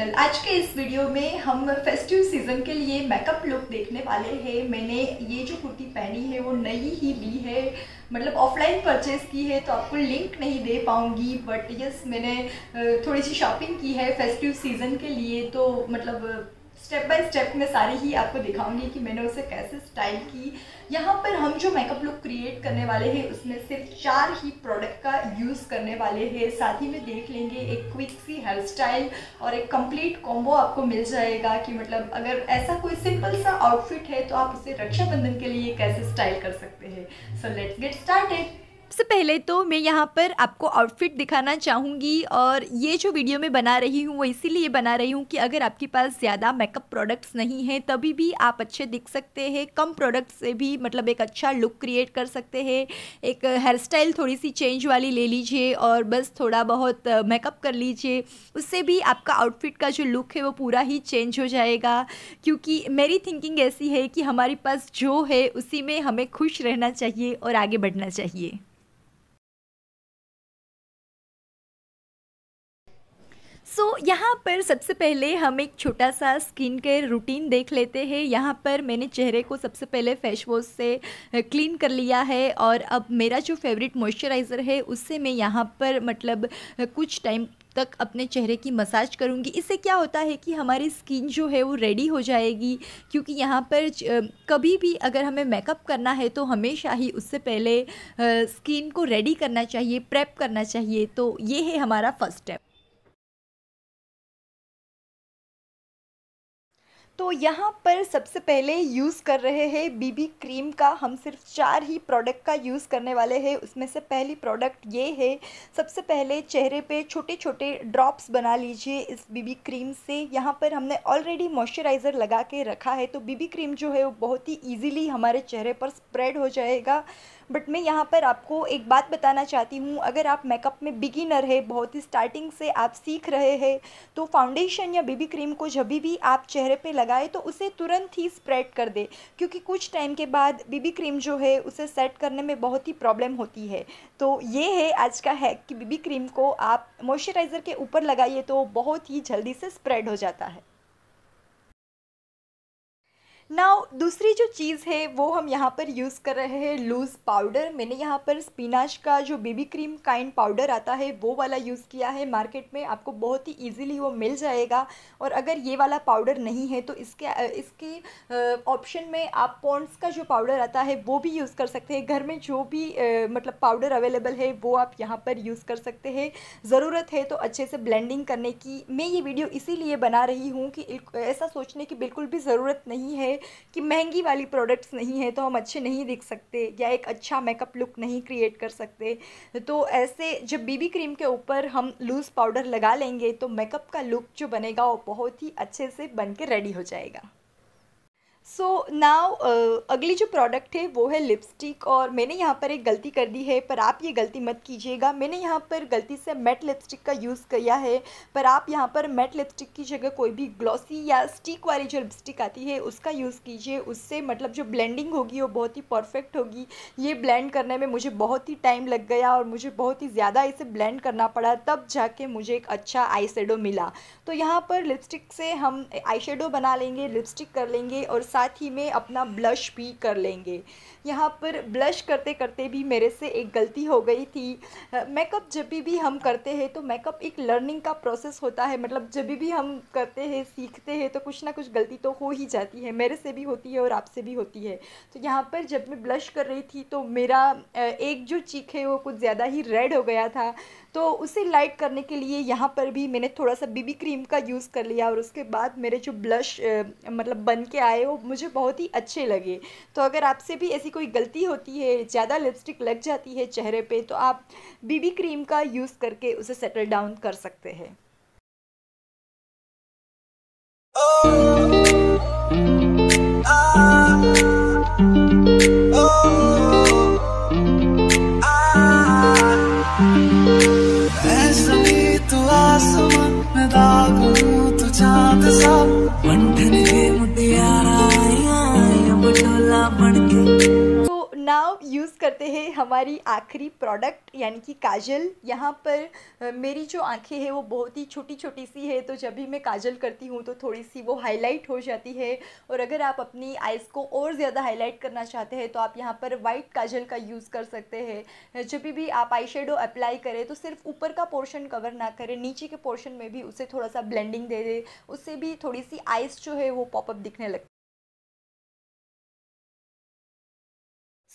Channel आज के इस वीडियो में हम फेस्टिव सीजन के लिए मेकअप लुक देखने वाले हैं मैंने ये जो कुर्ती पहनी है वो नई ही ली है मतलब ऑफलाइन परचेज की है तो आपको लिंक नहीं दे पाऊंगी बट यस मैंने थोड़ी सी शॉपिंग की है फेस्टिव सीज़न के लिए तो मतलब स्टेप बाय स्टेप मैं सारी ही आपको दिखाऊंगी कि मैंने उसे कैसे स्टाइल की यहाँ पर हम जो मेकअप लुक क्रिएट करने वाले हैं उसमें सिर्फ चार ही प्रोडक्ट का यूज़ करने वाले हैं साथ ही में देख लेंगे एक क्विक सी हेयर स्टाइल और एक कंप्लीट कॉम्बो आपको मिल जाएगा कि मतलब अगर ऐसा कोई सिंपल सा आउटफिट है तो आप उसे रक्षाबंधन के लिए कैसे स्टाइल कर सकते हैं सो लेट्स गेट स्टार्टेड सबसे पहले तो मैं यहाँ पर आपको आउटफिट दिखाना चाहूँगी और ये जो वीडियो मैं बना रही हूँ वो इसीलिए बना रही हूँ कि अगर आपके पास ज़्यादा मेकअप प्रोडक्ट्स नहीं हैं तभी भी आप अच्छे दिख सकते हैं कम प्रोडक्ट्स से भी मतलब एक अच्छा लुक क्रिएट कर सकते हैं एक हेयर स्टाइल थोड़ी सी चेंज वाली ले लीजिए और बस थोड़ा बहुत मेकअप कर लीजिए उससे भी आपका आउटफिट का जो लुक है वो पूरा ही चेंज हो जाएगा क्योंकि मेरी थिंकिंग ऐसी है कि हमारे पास जो है उसी में हमें खुश रहना चाहिए और आगे बढ़ना चाहिए सो so, यहाँ पर सबसे पहले हम एक छोटा सा स्किन केयर रूटीन देख लेते हैं यहाँ पर मैंने चेहरे को सबसे पहले फेस वॉश से क्लीन कर लिया है और अब मेरा जो फेवरेट मॉइस्चराइज़र है उससे मैं यहाँ पर मतलब कुछ टाइम तक अपने चेहरे की मसाज करूँगी इससे क्या होता है कि हमारी स्किन जो है वो रेडी हो जाएगी क्योंकि यहाँ पर कभी भी अगर हमें मेकअप करना है तो हमेशा ही उससे पहले स्किन को रेडी करना चाहिए प्रेप करना चाहिए तो ये है हमारा फर्स्ट स्टेप तो यहाँ पर सबसे पहले यूज़ कर रहे हैं बीबी क्रीम का हम सिर्फ चार ही प्रोडक्ट का यूज़ करने वाले हैं उसमें से पहली प्रोडक्ट ये है सबसे पहले चेहरे पे छोटे छोटे ड्रॉप्स बना लीजिए इस बीबी क्रीम से यहाँ पर हमने ऑलरेडी मॉइस्चराइज़र लगा के रखा है तो बीबी क्रीम जो है वो बहुत ही ईजिली हमारे चेहरे पर स्प्रेड हो जाएगा बट मैं यहाँ पर आपको एक बात बताना चाहती हूँ अगर आप मेकअप में बिगिनर है बहुत ही स्टार्टिंग से आप सीख रहे हैं तो फाउंडेशन या बेबी क्रीम को जब भी आप चेहरे पे लगाए तो उसे तुरंत ही स्प्रेड कर दे क्योंकि कुछ टाइम के बाद बेबी क्रीम जो है उसे सेट करने में बहुत ही प्रॉब्लम होती है तो ये है आज का हैक कि बेबी क्रीम को आप मॉइस्चराइज़र के ऊपर लगाइए तो बहुत ही जल्दी से स्प्रेड हो जाता है नाउ दूसरी जो चीज़ है वो हम यहाँ पर यूज़ कर रहे हैं लूज़ पाउडर मैंने यहाँ पर स्पिनाश का जो बेबी क्रीम काइंड पाउडर आता है वो वाला यूज़ किया है मार्केट में आपको बहुत ही इजीली वो मिल जाएगा और अगर ये वाला पाउडर नहीं है तो इसके इसके ऑप्शन में आप पॉन्ट्स का जो पाउडर आता है वो भी यूज़ कर सकते हैं घर में जो भी मतलब पाउडर अवेलेबल है वो आप यहाँ पर यूज़ कर सकते हैं ज़रूरत है तो अच्छे से ब्लेंडिंग करने की मैं ये वीडियो इसीलिए बना रही हूँ कि ऐसा सोचने की बिल्कुल भी ज़रूरत नहीं है कि महंगी वाली प्रोडक्ट्स नहीं है तो हम अच्छे नहीं दिख सकते या एक अच्छा मेकअप लुक नहीं क्रिएट कर सकते तो ऐसे जब बीबी क्रीम के ऊपर हम लूज़ पाउडर लगा लेंगे तो मेकअप का लुक जो बनेगा वो बहुत ही अच्छे से बन के रेडी हो जाएगा सो so नाउ uh, अगली जो प्रोडक्ट है वो है लिपस्टिक और मैंने यहाँ पर एक गलती कर दी है पर आप ये गलती मत कीजिएगा मैंने यहाँ पर गलती से मेट लिपस्टिक का यूज़ किया है पर आप यहाँ पर मेट लिपस्टिक की जगह कोई भी ग्लॉसी या स्टिक वाली जो लिपस्टिक आती है उसका यूज़ कीजिए उससे मतलब जो ब्लेंडिंग होगी वो बहुत ही परफेक्ट होगी ये ब्लेंड करने में मुझे बहुत ही टाइम लग गया और मुझे बहुत ही ज़्यादा इसे ब्लेंड करना पड़ा तब जाके मुझे एक अच्छा आई मिला तो यहाँ पर लिपस्टिक से हम आई बना लेंगे लिपस्टिक कर लेंगे और साथ ही में अपना ब्लश भी कर लेंगे यहाँ पर ब्लश करते करते भी मेरे से एक गलती हो गई थी मेकअप जब भी हम करते हैं तो मेकअप एक लर्निंग का प्रोसेस होता है मतलब जब भी हम करते हैं सीखते हैं तो कुछ ना कुछ गलती तो हो ही जाती है मेरे से भी होती है और आपसे भी होती है तो यहाँ पर जब मैं ब्लश कर रही थी तो मेरा एक जो चीख है वो कुछ ज़्यादा ही रेड हो गया था तो उसे लाइट करने के लिए यहाँ पर भी मैंने थोड़ा सा बीबी क्रीम का यूज़ कर लिया और उसके बाद मेरे जो ब्लश मतलब बन के आए वो मुझे बहुत ही अच्छे लगे तो अगर आपसे भी ऐसी कोई गलती होती है ज़्यादा लिपस्टिक लग जाती है चेहरे पर तो आप बीबी क्रीम का यूज़ करके उसे सेटल डाउन कर सकते हैं oh! नाव यूज़ करते हैं हमारी आखिरी प्रोडक्ट यानी कि काजल यहाँ पर मेरी जो आंखें हैं वो बहुत ही छोटी छोटी सी है तो जब भी मैं काजल करती हूँ तो थोड़ी सी वो हाईलाइट हो जाती है और अगर आप अपनी आइज़ को और ज़्यादा हाईलाइट करना चाहते हैं तो आप यहाँ पर वाइट काजल का यूज़ कर सकते हैं जब भी आप आई अप्लाई करें तो सिर्फ ऊपर का पोर्शन कवर ना करें नीचे के पोर्शन में भी उसे थोड़ा सा ब्लेंडिंग दे दे उससे भी थोड़ी सी आइज़ जो है वो पॉपअप दिखने लगती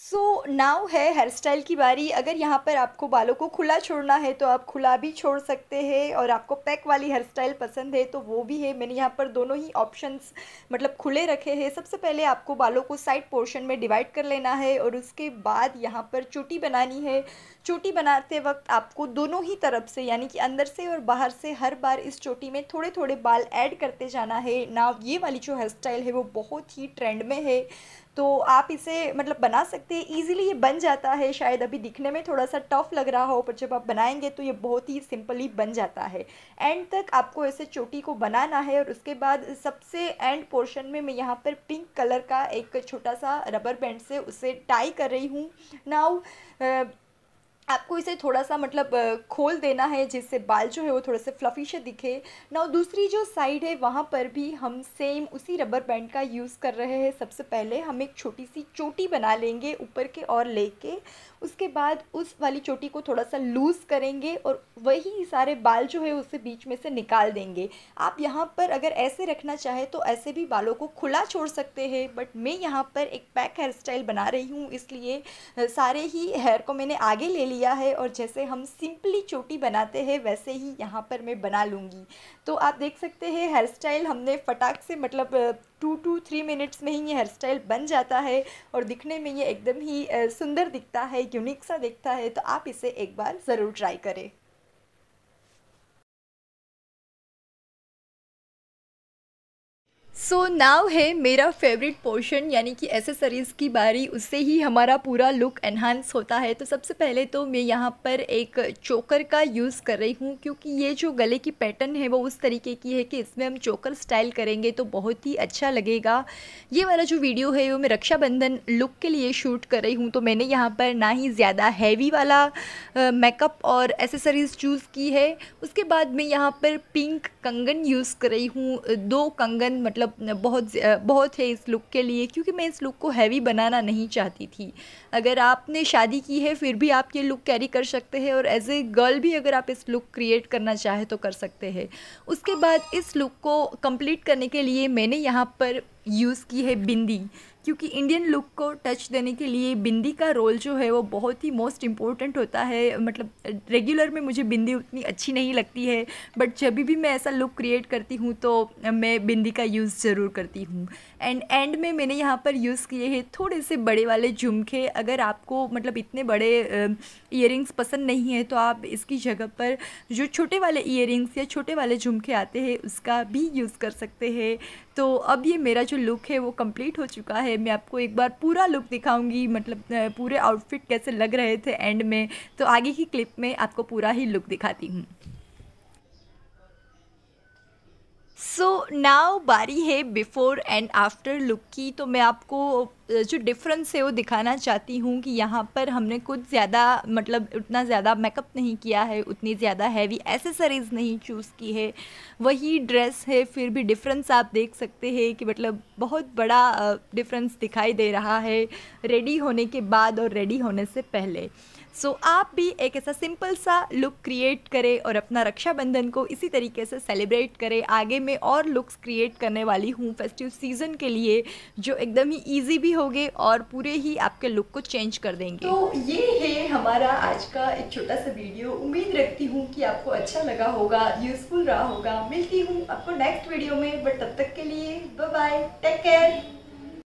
सो so, नाव है हेयर स्टाइल की बारी अगर यहाँ पर आपको बालों को खुला छोड़ना है तो आप खुला भी छोड़ सकते हैं और आपको पैक वाली हेयर स्टाइल पसंद है तो वो भी है मैंने यहाँ पर दोनों ही ऑप्शंस मतलब खुले रखे हैं सबसे पहले आपको बालों को साइड पोर्शन में डिवाइड कर लेना है और उसके बाद यहाँ पर चुटी बनानी है चोटी बनाते वक्त आपको दोनों ही तरफ से यानी कि अंदर से और बाहर से हर बार इस चोटी में थोड़े थोड़े बाल ऐड करते जाना है ना ये वाली जो हेयर स्टाइल है वो बहुत ही ट्रेंड में है तो आप इसे मतलब बना सकते हैं ईजिली ये बन जाता है शायद अभी दिखने में थोड़ा सा टफ लग रहा हो पर जब आप बनाएंगे तो ये बहुत ही सिंपली बन जाता है एंड तक आपको ऐसे चोटी को बनाना है और उसके बाद सबसे एंड पोर्शन में मैं यहाँ पर पिंक कलर का एक छोटा सा रबर बैंड से उसे टाई कर रही हूँ नाउ आपको इसे थोड़ा सा मतलब खोल देना है जिससे बाल जो है वो थोड़े से फ्लफ़ी से दिखे ना दूसरी जो साइड है वहाँ पर भी हम सेम उसी रबर बैंड का यूज़ कर रहे हैं सबसे पहले हम एक छोटी सी चोटी बना लेंगे ऊपर के और लेके उसके बाद उस वाली चोटी को थोड़ा सा लूज़ करेंगे और वही सारे बाल जो है उसे बीच में से निकाल देंगे आप यहाँ पर अगर ऐसे रखना चाहे तो ऐसे भी बालों को खुला छोड़ सकते हैं बट मैं यहाँ पर एक पैक हेयर स्टाइल बना रही हूँ इसलिए सारे ही हेयर को मैंने आगे ले लिया लिया है और जैसे हम सिंपली चोटी बनाते हैं वैसे ही यहाँ पर मैं बना लूँगी तो आप देख सकते हैं हेयर स्टाइल हमने फटाक से मतलब टू टू थ्री मिनट्स में ही ये हेयर स्टाइल बन जाता है और दिखने में ये एकदम ही सुंदर दिखता है यूनिक सा दिखता है तो आप इसे एक बार ज़रूर ट्राई करें सो नाव है मेरा फेवरेट पोर्शन यानी कि एसेसरीज़ की बारी उससे ही हमारा पूरा लुक एनहांस होता है तो सबसे पहले तो मैं यहाँ पर एक चोकर का यूज़ कर रही हूँ क्योंकि ये जो गले की पैटर्न है वो उस तरीके की है कि इसमें हम चोकर स्टाइल करेंगे तो बहुत ही अच्छा लगेगा ये वाला जो वीडियो है वो मैं रक्षाबंधन लुक के लिए शूट कर रही हूँ तो मैंने यहाँ पर ना ही ज़्यादा हैवी वाला मेकअप और एसेसरीज़ चूज़ की है उसके बाद मैं यहाँ पर पिंक कंगन यूज़ कर रही हूँ दो कंगन मतलब बहुत बहुत है इस लुक के लिए क्योंकि मैं इस लुक को हैवी बनाना नहीं चाहती थी अगर आपने शादी की है फिर भी आप ये लुक कैरी कर सकते हैं और एज ए गर्ल भी अगर आप इस लुक क्रिएट करना चाहे तो कर सकते हैं उसके बाद इस लुक को कंप्लीट करने के लिए मैंने यहाँ पर यूज़ की है बिंदी क्योंकि इंडियन लुक को टच देने के लिए बिंदी का रोल जो है वो बहुत ही मोस्ट इम्पॉर्टेंट होता है मतलब रेगुलर में मुझे बिंदी उतनी अच्छी नहीं लगती है बट जब भी मैं ऐसा लुक क्रिएट करती हूँ तो मैं बिंदी का यूज़ ज़रूर करती हूँ एंड एंड में मैंने यहाँ पर यूज़ किए हैं थोड़े से बड़े वाले झुमके अगर आपको मतलब इतने बड़े इयर पसंद नहीं है तो आप इसकी जगह पर जो छोटे वाले इयर या छोटे वाले झुमके आते हैं उसका भी यूज़ कर सकते हैं तो अब ये मेरा जो लुक है वो कंप्लीट हो चुका है मैं आपको एक बार पूरा लुक दिखाऊंगी मतलब पूरे आउटफिट कैसे लग रहे थे एंड में तो आगे की क्लिप में आपको पूरा ही लुक दिखाती हूँ सो नाउ बारी है बिफ़ोर एंड आफ्टर लुक की तो मैं आपको जो डिफरेंस है वो दिखाना चाहती हूँ कि यहाँ पर हमने कुछ ज़्यादा मतलब उतना ज़्यादा मेकअप नहीं किया है उतनी ज़्यादा हैवी एसेसरीज़ नहीं चूज़ की है वही ड्रेस है फिर भी डिफरेंस आप देख सकते हैं कि मतलब बहुत बड़ा डिफरेंस दिखाई दे रहा है रेडी होने के बाद और रेडी होने से पहले सो so, आप भी एक ऐसा सिंपल सा लुक क्रिएट करें और अपना रक्षाबंधन को इसी तरीके से सेलिब्रेट करें आगे मैं और लुक्स क्रिएट करने वाली हूँ फेस्टिव सीजन के लिए जो एकदम ही ईजी भी होगे और पूरे ही आपके लुक को चेंज कर देंगे तो ये है हमारा आज का एक छोटा सा वीडियो उम्मीद रखती हूँ कि आपको अच्छा लगा होगा यूजफुल रहा होगा मिलती हूँ आपको नेक्स्ट वीडियो में बट तब तक के लिए बाय टेक केयर